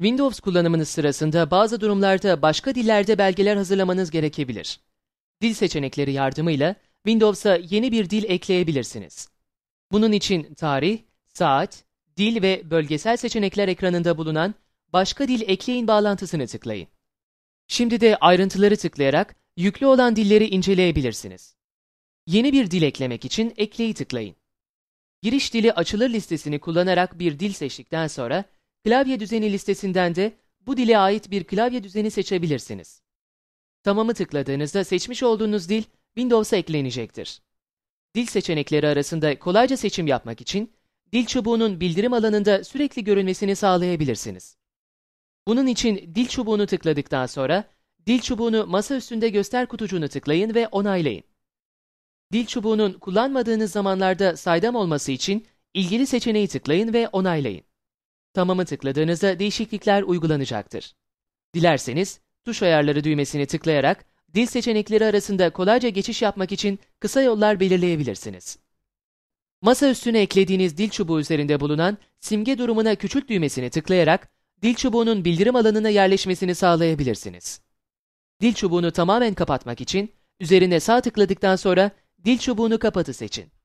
Windows kullanımınız sırasında bazı durumlarda başka dillerde belgeler hazırlamanız gerekebilir. Dil seçenekleri yardımıyla Windows'a yeni bir dil ekleyebilirsiniz. Bunun için tarih, saat, dil ve bölgesel seçenekler ekranında bulunan Başka dil ekleyin bağlantısını tıklayın. Şimdi de ayrıntıları tıklayarak yüklü olan dilleri inceleyebilirsiniz. Yeni bir dil eklemek için ekleyi tıklayın. Giriş dili açılır listesini kullanarak bir dil seçtikten sonra Klavye düzeni listesinden de bu dile ait bir klavye düzeni seçebilirsiniz. Tamamı tıkladığınızda seçmiş olduğunuz dil Windows'a eklenecektir. Dil seçenekleri arasında kolayca seçim yapmak için dil çubuğunun bildirim alanında sürekli görünmesini sağlayabilirsiniz. Bunun için dil çubuğunu tıkladıktan sonra dil çubuğunu masa üstünde göster kutucuğunu tıklayın ve onaylayın. Dil çubuğunun kullanmadığınız zamanlarda saydam olması için ilgili seçeneği tıklayın ve onaylayın. Tamamı tıkladığınızda değişiklikler uygulanacaktır. Dilerseniz tuş ayarları düğmesini tıklayarak dil seçenekleri arasında kolayca geçiş yapmak için kısa yollar belirleyebilirsiniz. Masa üstüne eklediğiniz dil çubuğu üzerinde bulunan simge durumuna küçült düğmesini tıklayarak dil çubuğunun bildirim alanına yerleşmesini sağlayabilirsiniz. Dil çubuğunu tamamen kapatmak için üzerine sağ tıkladıktan sonra dil çubuğunu kapatı seçin.